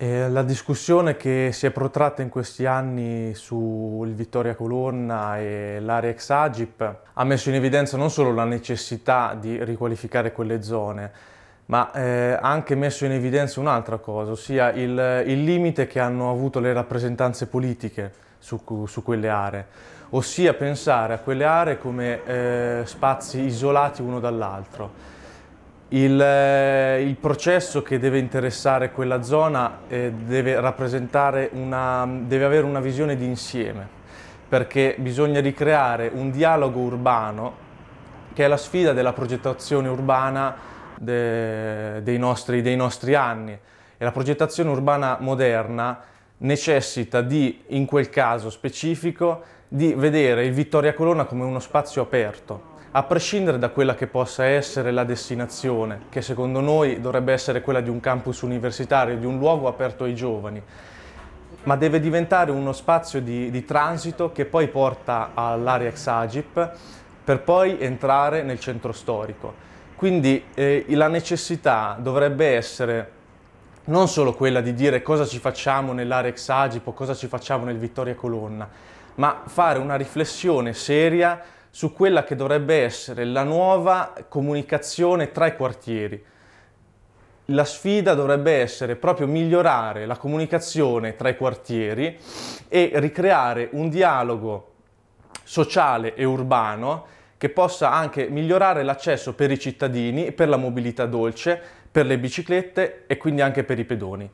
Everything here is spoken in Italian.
Eh, la discussione che si è protratta in questi anni sul Vittoria Colonna e l'area ex Agip ha messo in evidenza non solo la necessità di riqualificare quelle zone, ma eh, ha anche messo in evidenza un'altra cosa, ossia il, il, limite che hanno avuto le rappresentanze politiche su, su quelle aree, ossia pensare a quelle aree come eh, spazi isolati uno dall'altro. Il, eh, il, processo che deve interessare quella zona eh, deve, una, deve avere una visione di insieme, perché bisogna ricreare un dialogo urbano che è la sfida della progettazione urbana de, dei, nostri, dei nostri anni. E la progettazione urbana moderna necessita di, in quel caso specifico, di vedere il Vittoria Colonna come uno spazio aperto, a prescindere da quella che possa essere la destinazione, che secondo noi dovrebbe essere quella di un campus universitario, di un luogo aperto ai giovani, ma deve diventare uno spazio di, di transito che poi porta all'area ex Agip per poi entrare nel centro storico. Quindi eh, la necessità dovrebbe essere non solo quella di dire cosa ci facciamo nell'area ex Agip o cosa ci facciamo nel Vittoria Colonna, ma fare una riflessione seria su quella che dovrebbe essere la nuova comunicazione tra i quartieri. La sfida dovrebbe essere proprio migliorare la comunicazione tra i quartieri e ricreare un dialogo sociale e urbano che possa anche migliorare l'accesso per i cittadini, per la mobilità dolce, per le biciclette e quindi anche per i pedoni.